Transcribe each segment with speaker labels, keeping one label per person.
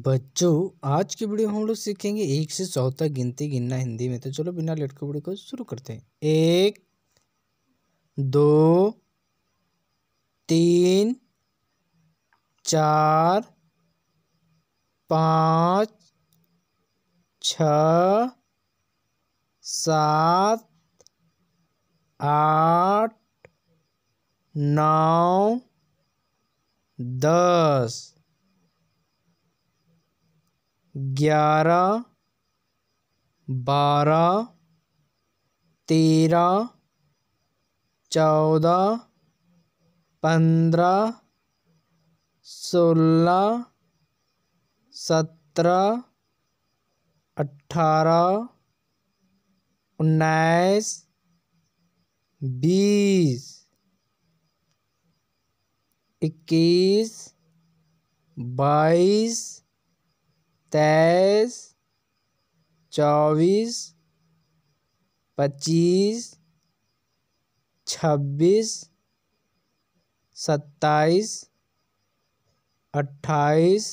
Speaker 1: बच्चों आज की वीडियो हम लोग सीखेंगे एक से सौ तक गिनती गिनना हिंदी में तो चलो बिना लेट के वीडियो को शुरू करते हैं एक दो तीन चार पाँच छ सात आठ नौ दस ग्यारह बारह तेरह चौदह पंद्रह सोलह सत्रह अठारह उन्नीस बीस इक्कीस बाईस तेईस चौबीस पच्चीस छब्बीस सत्ताईस अट्ठाईस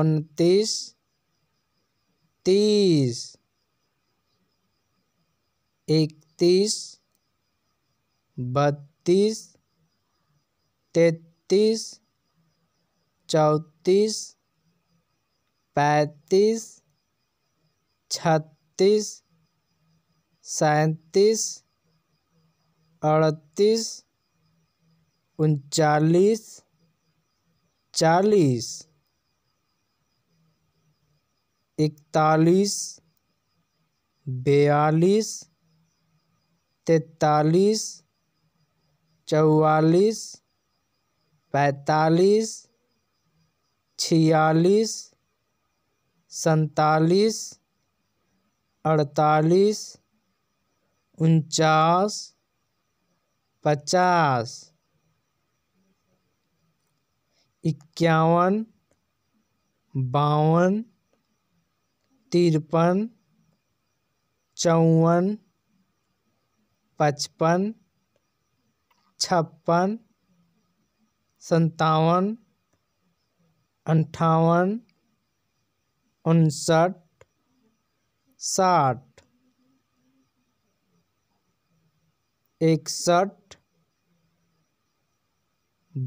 Speaker 1: उनतीस तीस इकतीस बत्तीस तैतीस चौंतीस पैंतीस छत्तीस सैंतीस अड़तीस उनचालीस चालीस इकतालीस बयालीस तैतालीस चौवालीस पैंतालीस छियालीस सैतालीस अड़तालीस उनचास पचास इक्यावन बावन तिरपन चौवन पचपन छप्पन संतावन अंठावन उनसठ साठ इकसठ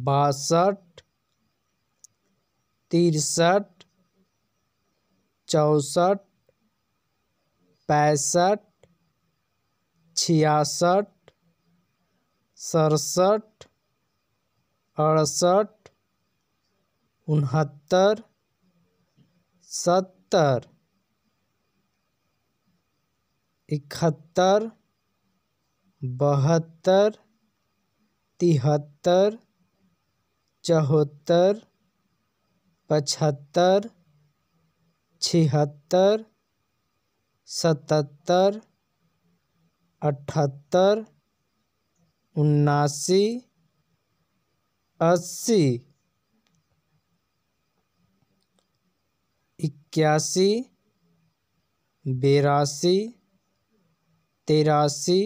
Speaker 1: बासठ तिरसठ चौसठ पैंसठ छियासठ सड़सठ अड़सठ उनहत्तर सत्तर इकहत्तर बहत्तर तिहत्तर चौहत्तर पचहत्तर छिहत्तर सतहत्तर अठहत्तर उन्नासी अस्सी इक्यासी बेरासी तिरासी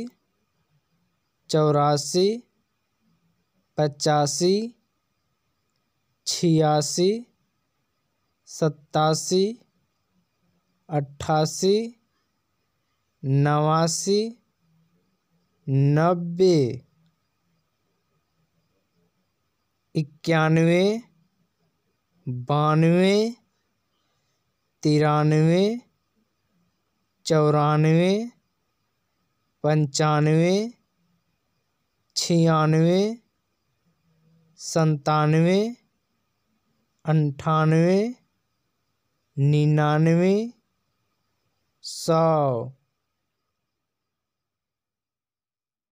Speaker 1: चौरासी पचासी छियासी सत्तासी अट्ठासी नवासी नब्बे इक्यानवे बानवे तिरानवे चौरानवे पंचानवे छियानवे संतानवे अंठानवे निन्यानवे सौ